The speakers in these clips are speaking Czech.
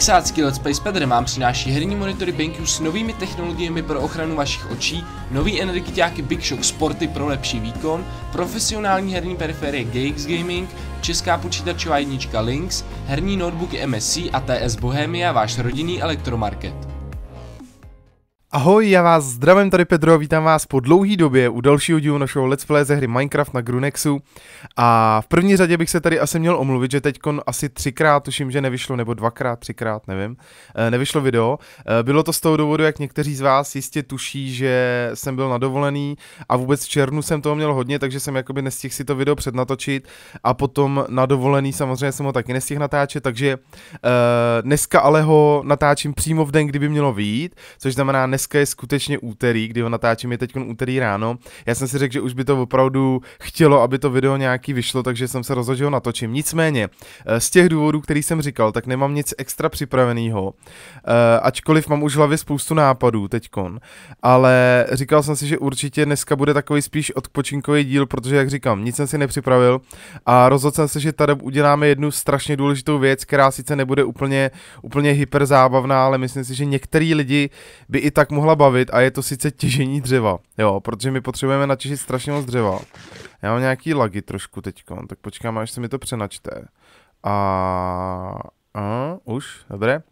Texácký Let's Play s Pedrem vám přináší herní monitory BenQ s novými technologiemi pro ochranu vašich očí, nový energetiáky Big Shock Sporty pro lepší výkon, profesionální herní periférie GX Gaming, česká počítačová jednička Lynx, herní notebooky MSC a TS Bohemia, váš rodinný elektromarket. Ahoj, já vás zdravím, tady Pedro, vítám vás po dlouhý době u dalšího dílu našeho Let's Play ze hry Minecraft na Grunexu. A v první řadě bych se tady asi měl omluvit, že teď asi třikrát, tuším, že nevyšlo, nebo dvakrát, třikrát, nevím, eh, nevyšlo video. Eh, bylo to z toho důvodu, jak někteří z vás jistě tuší, že jsem byl nadovolený a vůbec v černu jsem toho měl hodně, takže jsem jakoby nestihl si to video přednatočit a potom nadovolený samozřejmě jsem ho taky nestihl natáčet, takže eh, dneska ale ho natáčím přímo v den, kdyby mělo vyjít, což znamená dneska je skutečně úterý, kdy ho natáčím, je teď úterý ráno. Já jsem si řekl, že už by to opravdu chtělo, aby to video nějaký vyšlo, takže jsem se rozhodl, že ho natočím. Nicméně, eh, z těch důvodů, který jsem říkal, tak nemám nic extra připraveného, eh, ačkoliv mám už v hlavě spoustu nápadů teď, ale říkal jsem si, že určitě dneska bude takový spíš odpočinkový díl, protože jak říkám, nic jsem si nepřipravil a rozhodl jsem se, že tady uděláme jednu strašně důležitou věc, která sice nebude úplně, úplně hyperzábavná, ale myslím si, že některý lidi by i tak tak mohla bavit a je to sice těžení dřeva, jo, protože my potřebujeme natěžit strašně moc dřeva. Já mám nějaký lagy trošku teďkon, no, tak počkám, až se mi to přenačte. A... a už, dobré.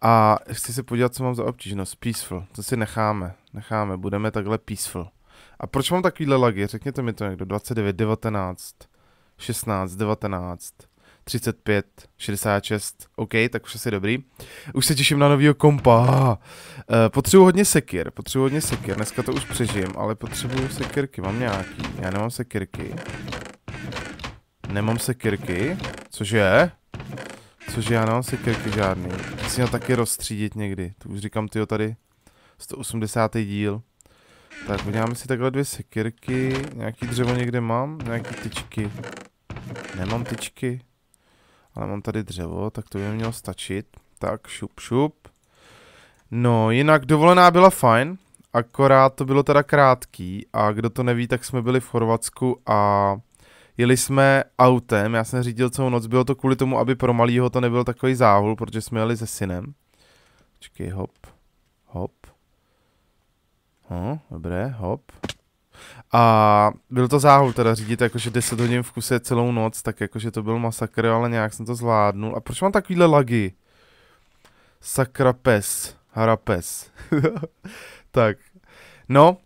A chci se podívat, co mám za obtížnost. Peaceful, to si necháme, necháme, budeme takhle peaceful. A proč mám takovýhle lagy? Řekněte mi to někdo. 29, 19, 16, 19. 35, 66, OK, tak už asi dobrý. Už se těším na novýho kompa. Eh, potřebuji hodně sekir, potřebuji hodně sekir, dneska to už přežijem, ale potřebuji sekirky, mám nějaký, já nemám sekirky. Nemám sekirky, což je? Což já nemám sekirky žádný. Musím ho taky rozstřídit někdy, to už říkám ty tady, 180. díl. Tak uděláme si takhle dvě sekirky, nějaký dřevo někde mám, nějaký tyčky. Nemám tyčky. Ale mám tady dřevo, tak to by mělo stačit. Tak, šup, šup. No, jinak dovolená byla fajn, akorát to bylo teda krátký a kdo to neví, tak jsme byli v Chorvatsku a jeli jsme autem, já jsem řídil celou noc, bylo to kvůli tomu, aby pro malýho to nebyl takový záhul, protože jsme jeli se synem. Počkej, hop, hop. Ho, hm, dobré, hop. A byl to záhul teda řídit jakože 10 hodin v kuse celou noc, tak jakože to byl masakr, ale nějak jsem to zvládnul. A proč mám takovýhle lagy? Sakrapes, harapes. tak, no,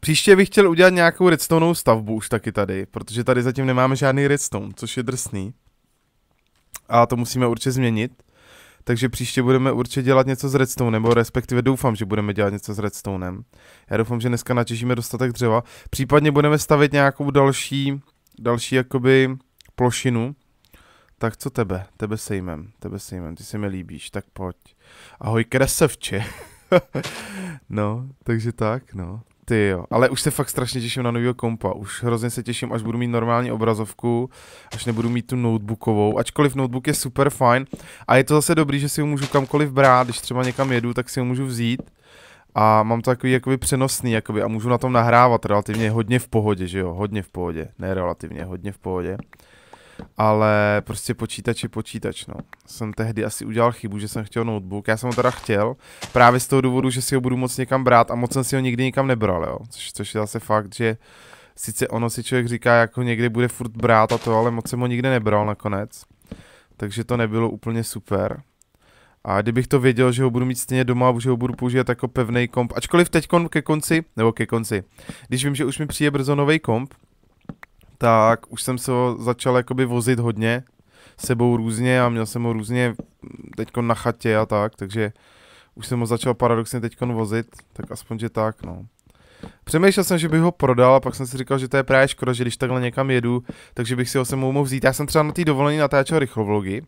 Příště bych chtěl udělat nějakou redstoneovou stavbu už taky tady, protože tady zatím nemáme žádný redstone, což je drsný. A to musíme určitě změnit takže příště budeme určitě dělat něco s redstone, nebo respektive doufám, že budeme dělat něco s redstonem. Já doufám, že dneska natěžíme dostatek dřeva. Případně budeme stavit nějakou další, další jakoby plošinu. Tak co tebe? Tebe sejmem, tebe sejmem, ty se mi líbíš, tak pojď. Ahoj kresevče. no, takže tak, no. Ty jo, ale už se fakt strašně těším na novýho kompa. Už hrozně se těším, až budu mít normální obrazovku, až nebudu mít tu notebookovou. Ačkoliv notebook je super fajn a je to zase dobrý, že si ho můžu kamkoliv brát, když třeba někam jedu, tak si ho můžu vzít a mám to takový jakoby přenosný jakoby, a můžu na tom nahrávat relativně hodně v pohodě, že jo, hodně v pohodě, ne relativně, hodně v pohodě ale prostě počítač je počítač, no. Jsem tehdy asi udělal chybu, že jsem chtěl notebook, já jsem ho teda chtěl, právě z toho důvodu, že si ho budu moc někam brát a moc jsem si ho nikdy nikam nebral, jo. Což, což je zase fakt, že sice ono si člověk říká, jako někdy bude furt brát a to, ale moc jsem ho nikdy nebral nakonec. Takže to nebylo úplně super. A kdybych to věděl, že ho budu mít stejně doma, že ho budu používat jako pevný komp, ačkoliv teď ke konci, nebo ke konci, když vím, že už mi přijde brzo nový komp, tak už jsem se ho začal jakoby vozit hodně sebou různě a měl jsem ho různě teď na chatě a tak, takže už jsem ho začal paradoxně teď vozit, tak aspoň, že tak, no. Přemýšlel jsem, že bych ho prodal, a pak jsem si říkal, že to je právě škoda, že když takhle někam jedu, takže bych si ho sem mohl vzít. Já jsem třeba na té dovolení natáčel rychlovlogy,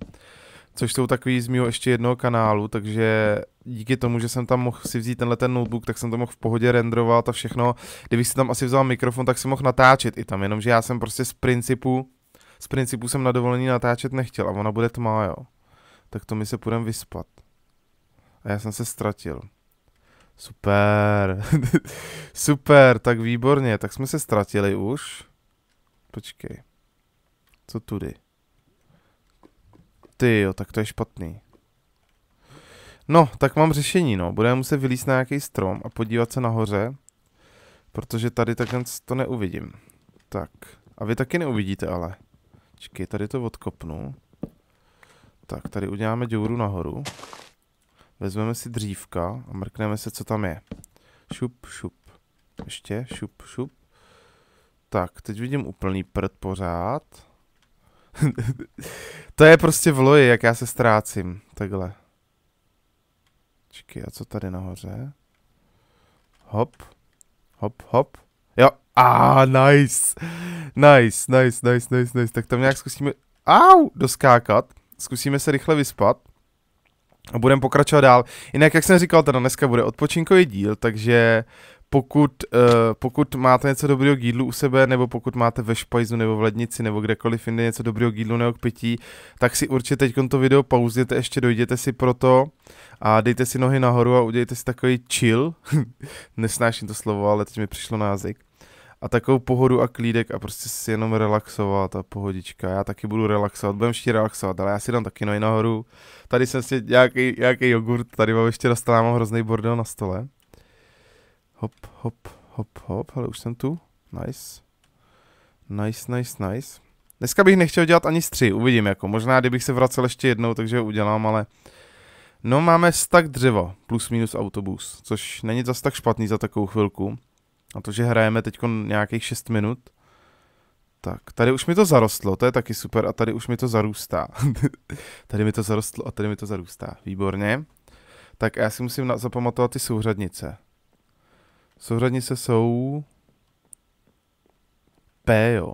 což jsou takový z mého ještě jednoho kanálu, takže díky tomu, že jsem tam mohl si vzít tenhle ten notebook, tak jsem to mohl v pohodě renderovat a všechno. Kdybych si tam asi vzal mikrofon, tak jsem mohl natáčet i tam, jenomže já jsem prostě z principu, z principu jsem na dovolení natáčet nechtěl a ona bude tmá, jo. Tak to my se půjdeme vyspat. A já jsem se ztratil. Super, super, tak výborně, tak jsme se ztratili už. Počkej, co tudy? Ty jo, tak to je špatný. No, tak mám řešení, no. Budeme muset vylíst na nějaký strom a podívat se nahoře, protože tady takhle to neuvidím. Tak, a vy taky neuvidíte, ale. Čekej, tady to odkopnu. Tak, tady uděláme děuru nahoru. Vezmeme si dřívka a mrkneme se, co tam je. Šup, šup. Ještě, šup, šup. Tak, teď vidím úplný prd pořád. to je prostě v loji, jak já se ztrácím. Takhle. Čekaj, a co tady nahoře? Hop. Hop, hop. Jo. A ah, nice. Nice, nice, nice, nice, nice. Tak tam nějak zkusíme... Au! Doskákat. Zkusíme se rychle vyspat. A budeme pokračovat dál. Jinak, jak jsem říkal, teda dneska bude odpočinkový díl, takže pokud, uh, pokud máte něco dobrého k jídlu u sebe, nebo pokud máte ve špajzu, nebo v lednici, nebo kdekoliv jinde něco dobrého k jídlu nebo k pití, tak si určitě teď to video pauzněte, ještě dojděte si pro to a dejte si nohy nahoru a udělejte si takový chill. Nesnáším to slovo, ale teď mi přišlo na jazyk. A takovou pohodu a klídek a prostě si jenom relaxovat a pohodička. Já taky budu relaxovat, budem ještě relaxovat, ale já si dám taky nohy nahoru. Tady jsem si nějaký, nějaký jogurt, tady mám ještě dostal mám hrozný bordel na stole. Hop, hop, hop, hop, ale už jsem tu. Nice. Nice, nice, nice. Dneska bych nechtěl dělat ani stři, uvidím jako. Možná, kdybych se vracel ještě jednou, takže ho udělám, ale... No máme stak dřeva plus minus autobus, což není zas tak špatný za takovou chvilku. A to, že hrajeme teď nějakých 6 minut. Tak, tady už mi to zarostlo, to je taky super a tady už mi to zarůstá. tady mi to zarostlo a tady mi to zarůstá, výborně. Tak já si musím zapamatovat ty souřadnice. Souřadnice jsou... P, jo.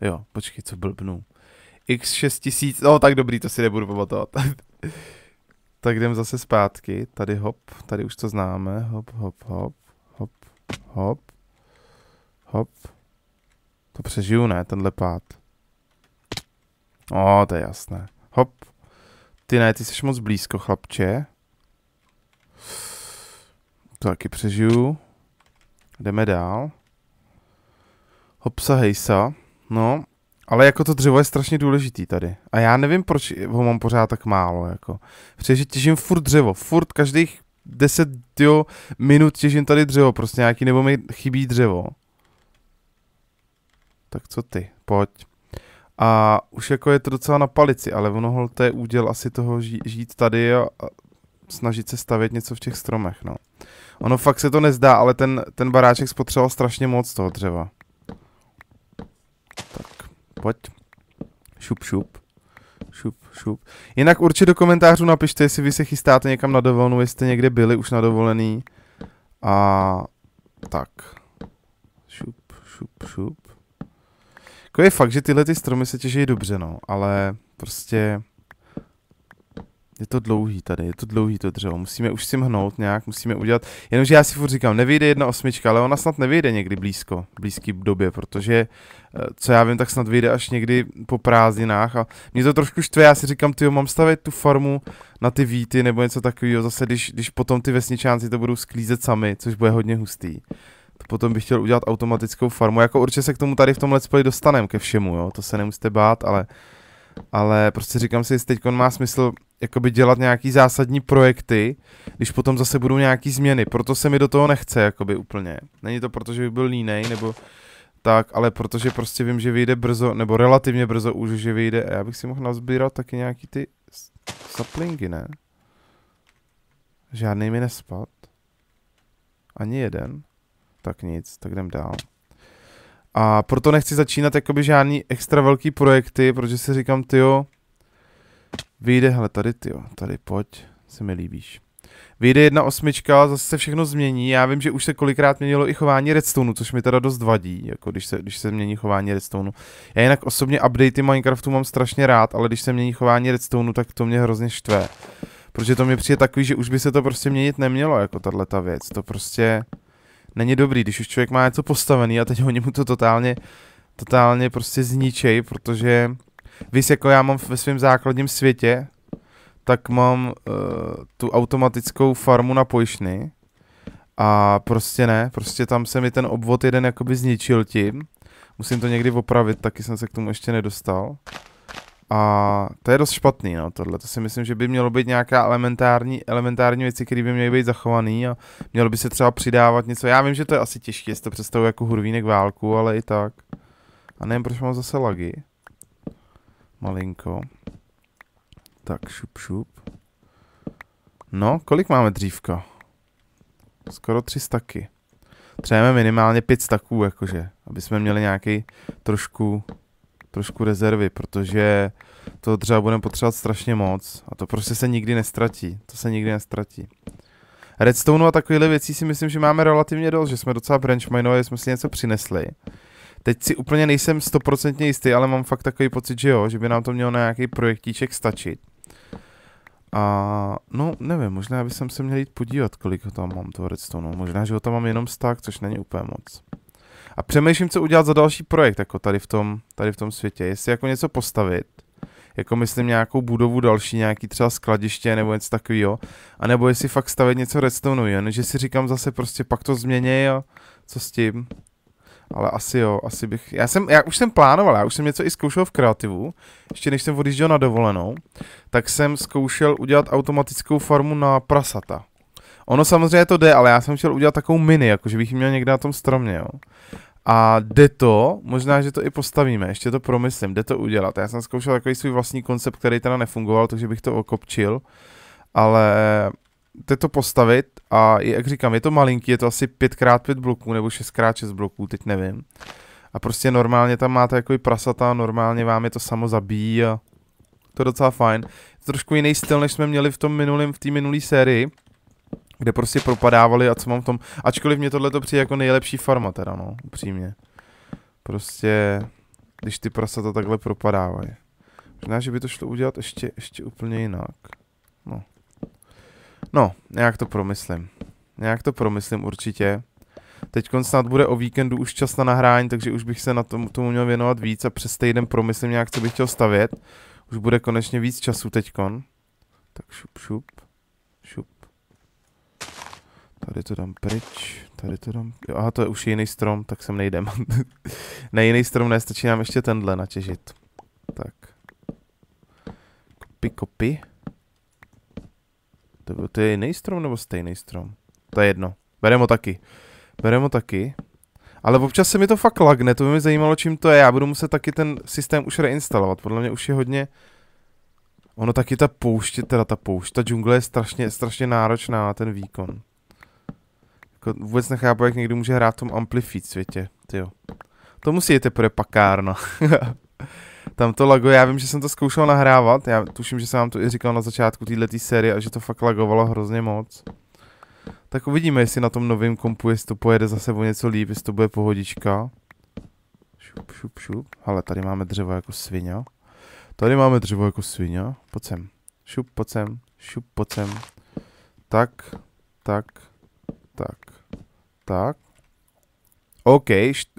Jo, počkej, co blbnu. X6000, no tak dobrý, to si nebudu pamatovat. tak jdem zase zpátky, tady hop, tady už to známe, hop, hop, hop, hop, hop, hop. To přežiju, ne, tenhle pád. O, to je jasné. Hop. Ty ne, ty jsi moc blízko, chlapče. To taky přežiju. Jdeme dál. Hopsa hejsa. No, ale jako to dřevo je strašně důležitý tady. A já nevím, proč ho mám pořád tak málo, jako. Protože těžím furt dřevo, furt každých 10 jo, minut těžím tady dřevo, prostě nějaký, nebo mi chybí dřevo. Tak co ty, pojď. A už jako je to docela na palici, ale ono to je úděl asi toho žít tady a snažit se stavět něco v těch stromech, no. Ono fakt se to nezdá, ale ten, ten baráček spotřeboval strašně moc toho dřeva. Tak, pojď. Šup, šup. Šup, šup. Jinak určitě do komentářů napište, jestli vy se chystáte někam na dovolenou, jestli jste někde byli už na dovolený. A tak. Šup, šup, šup. Jako je fakt, že tyhle ty stromy se těží dobře, no, ale prostě je to dlouhý tady, je to dlouhý to dřevo, musíme už si mhnout nějak, musíme udělat, jenomže já si furt říkám, nevyjde jedna osmička, ale ona snad nevyjde někdy blízko, blízký době, protože, eh, co já vím, tak snad vyjde až někdy po prázdninách a mě to trošku štve, já si říkám, ty mám stavět tu farmu na ty víty nebo něco takového, zase když, když potom ty vesničánci to budou sklízet sami, což bude hodně hustý to potom bych chtěl udělat automatickou farmu. Jako určitě se k tomu tady v tom let's dostaneme ke všemu, jo? to se nemusíte bát, ale ale prostě říkám si, jestli teď má smysl jakoby dělat nějaký zásadní projekty, když potom zase budou nějaký změny, proto se mi do toho nechce jakoby úplně. Není to proto, že bych byl línej, nebo tak, ale protože prostě vím, že vyjde brzo, nebo relativně brzo už, že vyjde, a já bych si mohl nazbírat taky nějaký ty saplingy, ne? Žádný mi nespad. Ani jeden. Tak nic, tak jdem dál. A proto nechci začínat jakoby žádný extra velký projekty, protože si říkám, tyjo, vyjde, hele, tady, tyjo, tady, pojď, se mi líbíš. Vyjde jedna osmička, zase se všechno změní. Já vím, že už se kolikrát měnilo i chování redstoneu, což mi teda dost vadí, jako když se, když se mění chování redstoneu. Já jinak osobně updaty Minecraftu mám strašně rád, ale když se mění chování redstoneu, tak to mě hrozně štve. Protože to mi přijde takový, že už by se to prostě měnit nemělo, jako tahle ta věc. To prostě není dobrý, když už člověk má něco postavený a teď oni mu to totálně, totálně prostě zničej, protože víš, jako já mám ve svém základním světě, tak mám uh, tu automatickou farmu na pojišny a prostě ne, prostě tam se mi ten obvod jeden jakoby zničil tím. Musím to někdy opravit, taky jsem se k tomu ještě nedostal. A to je dost špatný, no, tohle. To si myslím, že by mělo být nějaká elementární, elementární věci, které by měly být zachované a mělo by se třeba přidávat něco. Já vím, že to je asi těžké, jestli to představuji jako hurvínek válku, ale i tak. A nevím, proč mám zase lagy. Malinko. Tak, šup, šup. No, kolik máme dřívka? Skoro tři staky. Přejeme minimálně pět staků, jakože, aby jsme měli nějaký trošku trošku rezervy, protože to třeba budeme potřebovat strašně moc a to prostě se nikdy nestratí, to se nikdy nestratí. Redstone a takovéhle věcí si myslím, že máme relativně dost, že jsme docela branchminovali, jsme si něco přinesli. Teď si úplně nejsem stoprocentně jistý, ale mám fakt takový pocit, že jo, že by nám to mělo na nějaký projektíček stačit. A no, nevím, možná bych se měl jít podívat, kolik ho tam mám toho redstone. Možná, že ho tam mám jenom stack, což není úplně moc. A přemýšlím, co udělat za další projekt, jako tady v tom, tady v tom světě. Jestli jako něco postavit, jako myslím nějakou budovu další, nějaký třeba skladiště nebo něco takového, nebo jestli fakt stavět něco jo? že si říkám zase prostě pak to změní a co s tím. Ale asi jo, asi bych, já jsem, já už jsem plánoval, já už jsem něco i zkoušel v kreativu, ještě než jsem odjížděl na dovolenou, tak jsem zkoušel udělat automatickou farmu na prasata. Ono samozřejmě to jde, ale já jsem chtěl udělat takovou mini, jakože bych měl někde na tom stromě, jo. A jde to, možná, že to i postavíme, ještě to promyslím, jde to udělat. Já jsem zkoušel takový svůj vlastní koncept, který teda nefungoval, takže bych to okopčil, ale jde to postavit a jak říkám, je to malinký, je to asi 5x5 bloků nebo 6x6 bloků, teď nevím. A prostě normálně tam máte jako prasata, normálně vám je to samo zabíjí a to je docela fajn. Je to trošku jiný styl, než jsme měli v tom minulém, v té minulé sérii, kde prostě propadávali a co mám v tom. Ačkoliv mě tohle to přijde jako nejlepší farma teda, no, upřímně. Prostě, když ty prasata takhle propadávají. Možná, že by to šlo udělat ještě, ještě úplně jinak. No. No, nějak to promyslím. Nějak to promyslím určitě. Teď snad bude o víkendu už čas na nahrání, takže už bych se na tom, tomu měl věnovat víc a přes týden promyslím nějak, co bych chtěl stavět. Už bude konečně víc času teďkon. Tak šup, šup. Tady to dám pryč, tady to dám... Jo, aha, to je už jiný strom, tak sem nejdem. ne, jiný strom ne, stačí nám ještě tenhle natěžit. Tak. Kopy, kopy. To, to je jiný strom nebo stejný strom? To je jedno. Bereme ho taky. Bereme ho taky. Ale občas se mi to fakt lagne, to by mi zajímalo, čím to je. Já budu muset taky ten systém už reinstalovat. Podle mě už je hodně... Ono taky ta pouště, teda ta poušť, ta džungle je strašně, strašně náročná na ten výkon. Jako vůbec nechápu, jak někdo může hrát v tom Amplified světě, tyjo. To musí jít teprve pakárna. tam to lago, já vím, že jsem to zkoušel nahrávat, já tuším, že jsem vám to i říkal na začátku této série a že to fakt lagovalo hrozně moc. Tak uvidíme, jestli na tom novém kompu, jestli to pojede zase sebou něco líp, jestli to bude pohodička. Šup, šup, šup. Ale tady máme dřevo jako svině. Tady máme dřevo jako svině. Pojď sem. Šup, pojď sem. Šup, pojď sem. Tak, tak, tak tak. OK,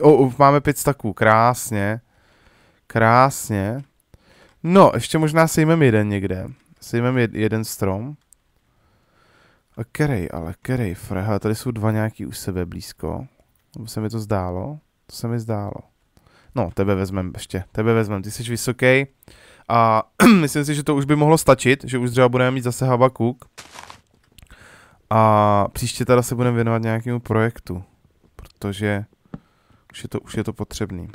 o, máme pět staků, krásně. Krásně. No, ještě možná sejmeme jeden někde. Sejmeme jed, jeden strom. A kerej, ale kerej, freha, tady jsou dva nějaký u sebe blízko. To se mi to zdálo? To se mi zdálo. No, tebe vezmem ještě, tebe vezmem, ty jsi vysoký. A myslím si, že to už by mohlo stačit, že už třeba budeme mít zase Habakuk. A příště teda se budeme věnovat nějakému projektu, protože už je to, už je to potřebný.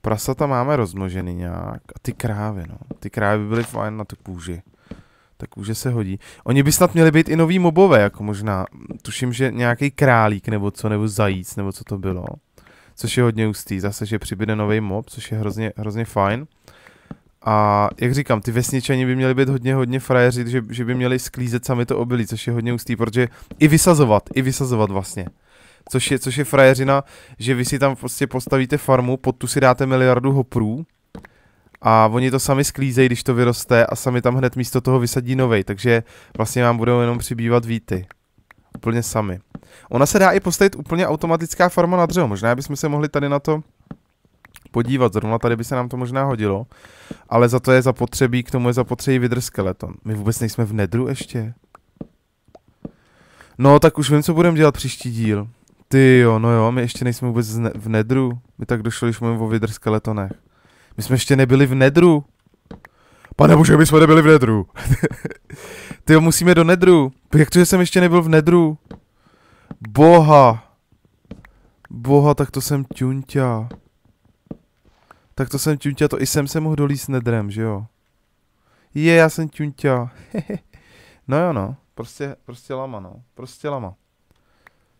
Prasata máme rozmnožený nějak a ty krávy, no. Ty krávy byly fajn na tu kůži. Ta kůže se hodí. Oni by snad měli být i nový mobové, jako možná. Tuším, že nějaký králík nebo co, nebo zajíc, nebo co to bylo. Což je hodně ústý. Zase, že přibude nový mob, což je hrozně, hrozně fajn. A jak říkám, ty vesničani by měli být hodně, hodně frajeři, že, že by měli sklízet sami to obilí, což je hodně ústý, protože i vysazovat, i vysazovat vlastně. Což je, což je frajeřina, že vy si tam prostě postavíte farmu, pod tu si dáte miliardu hoprů a oni to sami sklízejí, když to vyroste a sami tam hned místo toho vysadí novej, takže vlastně vám budou jenom přibývat víty. Úplně sami. Ona se dá i postavit úplně automatická farma na dřevo, možná bychom se mohli tady na to podívat. Zrovna tady by se nám to možná hodilo, ale za to je zapotřebí, k tomu je zapotřebí vydr skeleton. My vůbec nejsme v nedru ještě. No, tak už vím, co budeme dělat příští díl. Ty jo, no jo, my ještě nejsme vůbec v nedru. My tak došlo, když mluvím o vydr skeletonech. My jsme ještě nebyli v nedru. Pane bože, my jsme nebyli v nedru. Ty jo, musíme do nedru. Jak to, že jsem ještě nebyl v nedru? Boha. Boha, tak to jsem ťunťa. Tak to jsem Tjunťa, to i jsem se mohl s nedrem, že jo? Je, já jsem Tjunťa. no jo no, prostě, prostě lama no, prostě lama.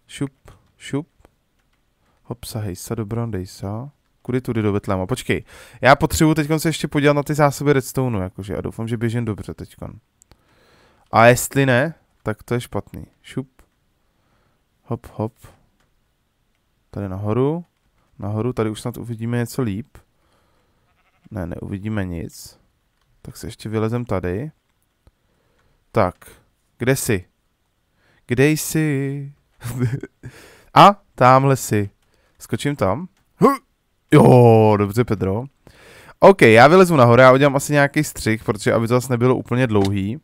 Šup, šup. Hopsa, hejsa, dobron, dejsa. Kudy tudy do Betlema? počkej. Já potřebuji teď se ještě podívat na ty zásoby redstoneu, jakože, a doufám, že běžím dobře teď. A jestli ne, tak to je špatný. Šup. Hop, hop. Tady nahoru. Nahoru, tady už snad uvidíme něco líp. Ne, neuvidíme nic. Tak se ještě vylezem tady. Tak, kde jsi? Kde jsi? A, tamhle jsi. Skočím tam. Hm. Jo, dobře, Pedro. OK, já vylezu nahoře, já udělám asi nějaký střih, protože aby to zase nebylo úplně dlouhý.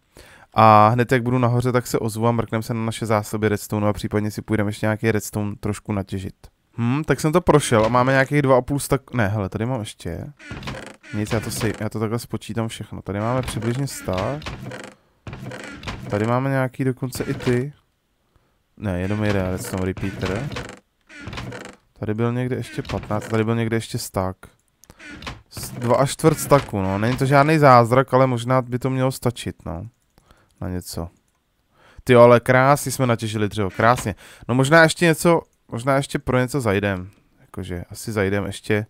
A hned jak budu nahoře, tak se ozvu a mrkneme se na naše zásoby redstone a případně si půjdeme ještě nějaký redstone trošku natěžit. Hm, tak jsem to prošel a máme nějakých dva a půl stak... Ne, hele, tady mám ještě. Nic, já to, si, já to takhle spočítám všechno. Tady máme přibližně stáž. Tady máme nějaký dokonce i ty. Ne, jenom jeden, ale tam repeater. Tady byl někde ještě 15, tady byl někde ještě stak. Dva a čtvrt staku, no. Není to žádný zázrak, ale možná by to mělo stačit, no. Na něco. Ty ale krásně jsme natěžili dřevo, krásně. No možná ještě něco, možná ještě pro něco zajdem. Jakože, asi zajdem ještě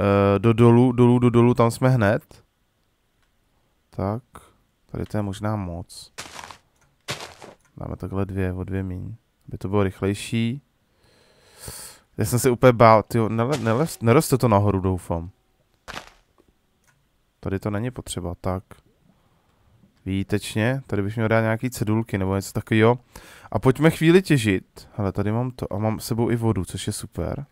Eh, do dolů, dolů, do dolů, tam jsme hned. Tak, tady to je možná moc. Dáme takhle dvě, o dvě míň. Aby to bylo rychlejší. Já jsem se úplně bál, tyjo, neroste to nahoru, doufám. Tady to není potřeba, tak. Výtečně, tady bych měl dát nějaký cedulky nebo něco takového. A pojďme chvíli těžit. Hele, tady mám to a mám sebou i vodu, což je super.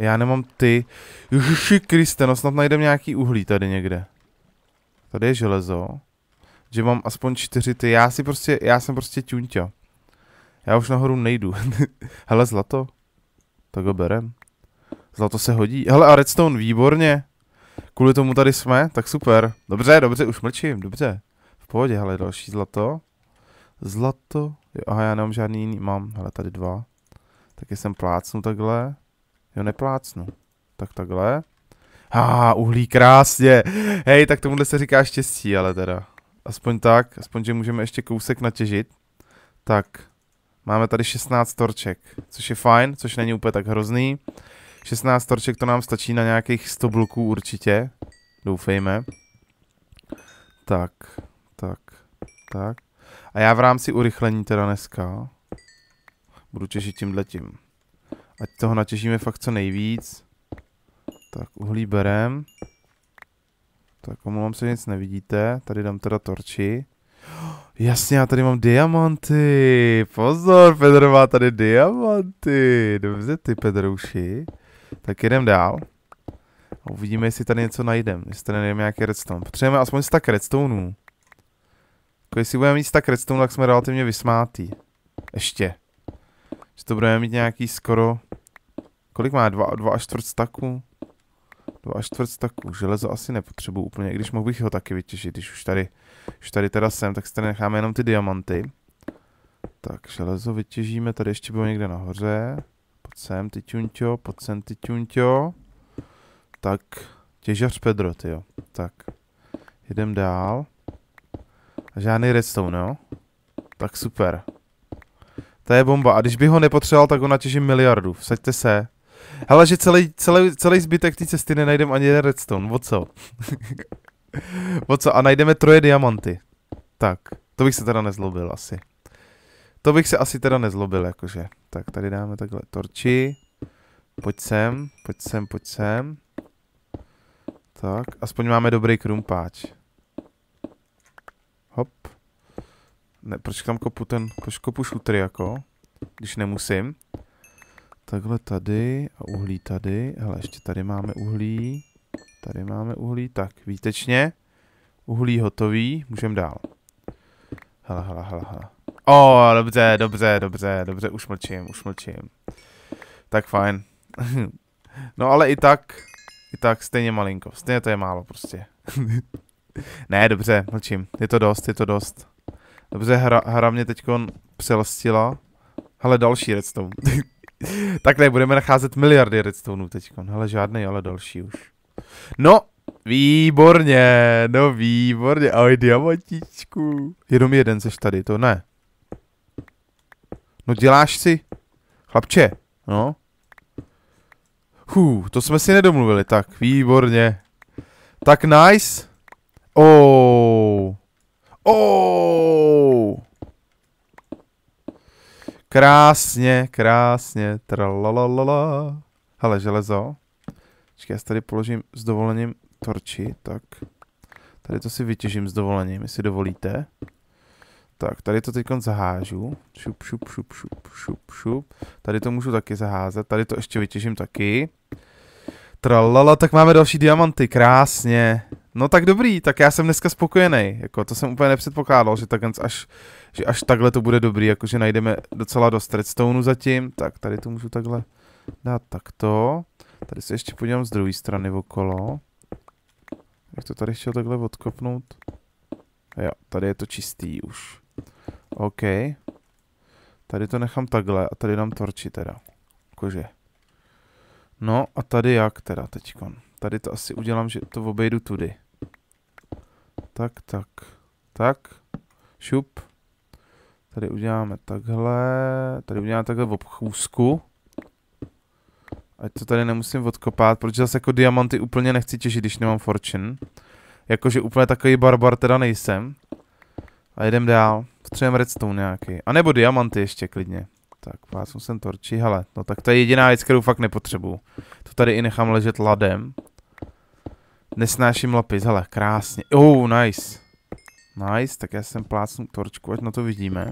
Já nemám ty. Ježiši Kriste, no snad najdem nějaký uhlí tady někde. Tady je železo. Že mám aspoň čtyři ty. Já si prostě, já jsem prostě ťunťa. Já už nahoru nejdu. Hele, zlato. Tak ho berem. Zlato se hodí. Hele, a redstone, výborně. Kvůli tomu tady jsme, tak super. Dobře, dobře, už mlčím, dobře. V pohodě, hele, další zlato. Zlato. Jo, aha, já nemám žádný jiný, mám, hele, tady dva. Taky jsem plácnu takhle. Jo, neplácnu. Tak takhle. Há, ah, uhlí krásně. Hej, tak tomuhle se říká štěstí, ale teda. Aspoň tak, aspoň, že můžeme ještě kousek natěžit. Tak, máme tady 16 torček, což je fajn, což není úplně tak hrozný. 16 torček to nám stačí na nějakých 100 bloků určitě. Doufejme. Tak, tak, tak. A já v rámci urychlení teda dneska budu těžit tímhletím. Ať toho natěžíme fakt co nejvíc. Tak uhlí berem. Tak omlouvám se, nic nevidíte. Tady dám teda torči. Jasně, já tady mám diamanty. Pozor, Pedro má tady diamanty. Dobře ty, Pedrouši. Tak jedem dál. A uvidíme, jestli tady něco najdem. Jestli tady najdeme nějaký redstone. Potřebujeme aspoň tak redstoneů. Jako jestli budeme mít tak redstone, tak jsme relativně vysmátí. Ještě. Že to budeme mít nějaký skoro Kolik má? Dva, dva a čtvrt staku? Dva a čtvrt staku. Železo asi nepotřebuji úplně, i když mohl bych ho taky vytěžit, když už tady, už tady teda jsem, tak si tady necháme jenom ty diamanty. Tak, železo vytěžíme, tady ještě bylo někde nahoře. Pod sem, ty ťunťo, pod sem, ty ťunťo. Tak, těžař Pedro, ty jo. Tak, jedem dál. A žádný redstone, jo? Tak super. To je bomba. A když by ho nepotřeboval, tak ho natěžím miliardu. Vsaďte se. Hele, že celý, celý, celý zbytek té cesty nenajdem ani jeden redstone, o co? o co? A najdeme troje diamanty. Tak, to bych se teda nezlobil asi. To bych se asi teda nezlobil, jakože. Tak, tady dáme takhle torči. Pojď sem, pojď sem, pojď sem. Tak, aspoň máme dobrý krumpáč. Hop. Ne, proč tam kopu ten, proč kopu šutry jako, když nemusím. Takhle tady a uhlí tady. Hele, ještě tady máme uhlí. Tady máme uhlí. Tak, výtečně. Uhlí hotový. Můžeme dál. Hele, hele, hele, hele. O, oh, dobře, dobře, dobře, dobře, už mlčím, už mlčím. Tak fajn. no ale i tak, i tak stejně malinko, stejně to je málo prostě. ne, dobře, mlčím, je to dost, je to dost. Dobře, hra, hra mě teďkon přelstila. Hele, další redstone. Tak ne, budeme nacházet miliardy redstoneů teďkon. No Hele, žádný, ale další už. No, výborně, no výborně. Ahoj, diamantičku. Jenom jeden seš tady, to ne. No děláš si, chlapče, no. Hů, to jsme si nedomluvili, tak výborně. Tak nice. Oh. Oh. Krásně, krásně. Tralalala. Hele, železo. Počkej, já si tady položím s dovolením torči, tak tady to si vytěžím s dovolením, jestli dovolíte. Tak, tady to teď zahážu. Šup, šup, šup, šup, šup, šup. Tady to můžu taky zaházet, tady to ještě vytěžím taky. Tralala, tak máme další diamanty, krásně. No tak dobrý, tak já jsem dneska spokojený. Jako, to jsem úplně nepředpokládal, že, tak až, že až takhle to bude dobrý, jakože najdeme docela dost redstoneu zatím. Tak tady to můžu takhle dát takto. Tady se ještě podívám z druhé strany okolo. Jak to tady chtěl takhle odkopnout? Jo, tady je to čistý už. OK. Tady to nechám takhle a tady dám torči teda. Jakože. No a tady jak teda teďkon? Tady to asi udělám, že to obejdu tudy. Tak, tak, tak. Šup. Tady uděláme takhle. Tady uděláme takhle v obchůzku. Ať to tady nemusím odkopat, protože zase jako diamanty úplně nechci těžit, když nemám fortune. Jakože úplně takový barbar teda nejsem. A jedem dál. Potřebujeme redstone nějaký. A nebo diamanty ještě klidně. Tak, plácnu, jsem torči, hele, no tak to je jediná věc, kterou fakt nepotřebuju. To tady i nechám ležet ladem. Nesnáším lapis, hele, krásně. Oh, nice. Nice, tak já jsem plácnu torčku, ať na to vidíme.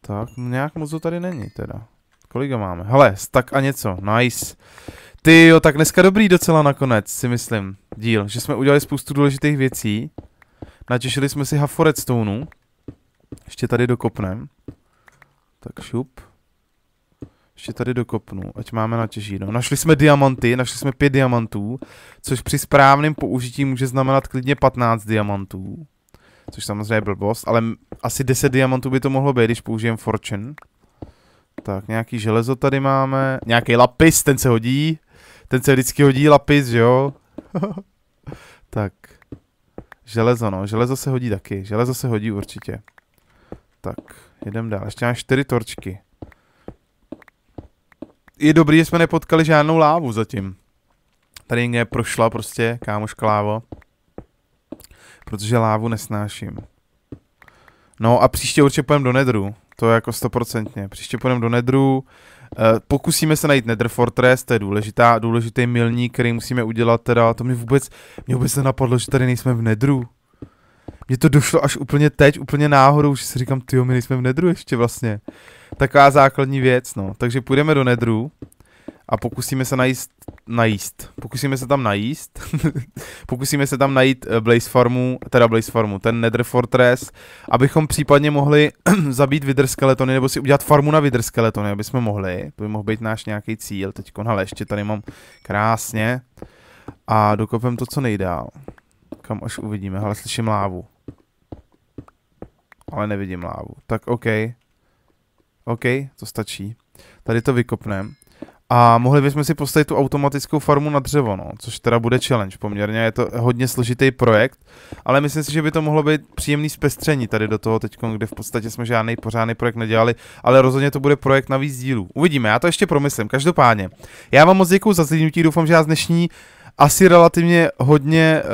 Tak, no nějak moc to tady není teda. Kolika máme? Hele, tak a něco, nice. Ty jo, tak dneska dobrý docela nakonec, si myslím, díl, že jsme udělali spoustu důležitých věcí. Natěšili jsme si Haforet Stoneu. Ještě tady dokopnem. Tak šup. Ještě tady dokopnu, ať máme na těžíno. Našli jsme diamanty, našli jsme pět diamantů, což při správném použití může znamenat klidně 15 diamantů. Což samozřejmě je blbost, ale asi 10 diamantů by to mohlo být, když použijem fortune. Tak, nějaký železo tady máme. Nějaký lapis, ten se hodí. Ten se vždycky hodí lapis, že jo? tak. Železo, no. Železo se hodí taky. Železo se hodí určitě. Tak. Jedem dál. Ještě mám čtyři torčky. Je dobrý, že jsme nepotkali žádnou lávu zatím. Tady někde prošla prostě, kámoška lávo. Protože lávu nesnáším. No a příště určitě půjdeme do nedru. To je jako stoprocentně. Příště půjdeme do nedru. Eh, pokusíme se najít Nether Fortress, to je důležitá, důležitý milník, který musíme udělat teda. To mě vůbec, mě vůbec nenapadlo, že tady nejsme v nedru. Mně to došlo až úplně teď, úplně náhodou, že si říkám, ty my nejsme v nedru ještě vlastně. Taková základní věc, no. Takže půjdeme do nedru a pokusíme se najíst, najíst. Pokusíme se tam najíst. pokusíme se tam najít eh, Blaze Farmu, teda Blaze Farmu, ten Nether Fortress, abychom případně mohli zabít vidrskeletony nebo si udělat farmu na vidrskeletony, aby jsme mohli. To by mohl být náš nějaký cíl teď, no, ale ještě tady mám krásně. A dokopem to, co nejdál. Kam až uvidíme, ale slyším lávu ale nevidím lávu. Tak OK. OK, to stačí. Tady to vykopneme. A mohli bychom si postavit tu automatickou farmu na dřevo, no, což teda bude challenge poměrně, je to hodně složitý projekt, ale myslím si, že by to mohlo být příjemný zpestření tady do toho teď, kde v podstatě jsme žádný pořádný projekt nedělali, ale rozhodně to bude projekt na víc dílů. Uvidíme, já to ještě promyslím. Každopádně, já vám moc děkuji za zhlídnutí, doufám, že já z dnešní asi relativně hodně uh,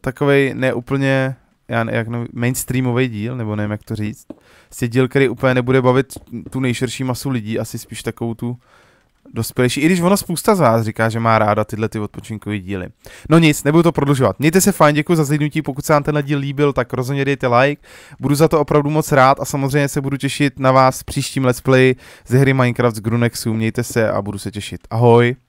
takovej neúplně já ne, jak no, mainstreamový díl, nebo nevím, jak to říct. Vlastně díl, který úplně nebude bavit tu nejširší masu lidí, asi spíš takovou tu dospělejší. I když ono spousta z vás říká, že má ráda tyhle ty odpočinkové díly. No nic, nebudu to prodlužovat. Mějte se fajn, děkuji za zhlédnutí, Pokud se vám tenhle díl líbil, tak rozhodně dejte like. Budu za to opravdu moc rád a samozřejmě se budu těšit na vás v příštím let's play ze hry Minecraft z Grunexu. Mějte se a budu se těšit. Ahoj!